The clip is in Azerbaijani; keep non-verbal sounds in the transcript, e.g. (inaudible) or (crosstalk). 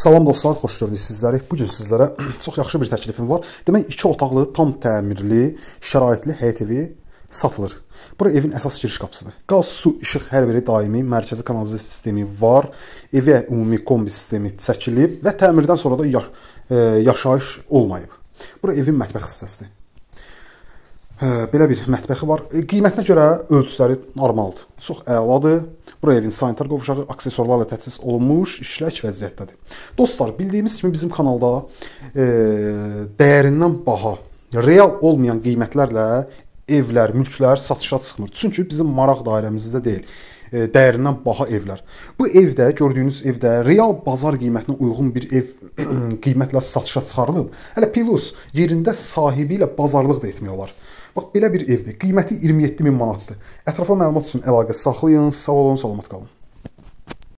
Salam dostlar, xoş gördük sizləri. Bu gün sizlərə (clears throat) çox yaxşı bir təklifim var. Demək, 2 otaqlı, tam təmirli, şəraitli həyət evi satılır. Bura evin əsas giriş qapısıdır. Qaz, su, işıq hər biri daimi, mərkəzi kanalizasiya sistemi var. Evə ümumi kombi sistemi çəkilib və təmirdən sonra da ya ə, e, yaşayış olmayıb. Bura evin mətbəx hissəsidir. Hə, belə bir mətbəxi var. E, qiymətinə görə ölçüləri normaldır. Çox əladır. Bu evin sanitar qovşağı aksesuarlarla təchiz olunmuş, işlək vəziyyətdədir. Dostlar, bildiyimiz kimi bizim kanalda e, dəyərindən baha, real olmayan qiymətlərlə evlər, mülklər satışa çıxmır. Çünki bizim maraq dairəmizdə deyil e, dəyərindən baha evlər. Bu evdə gördüyünüz evdə real bazar qiymətinə uyğun bir ev (clears throat) qiymətlə satışa çıxarılıb. Hələ plus yerində sahibi ilə bazarlıq da etmək olar. Bax belə bir evdir. Qiyməti 27 min manatdır. Ətrafa məlumat üçün əlaqə saxlayın. Sağ olun, salamat qalın.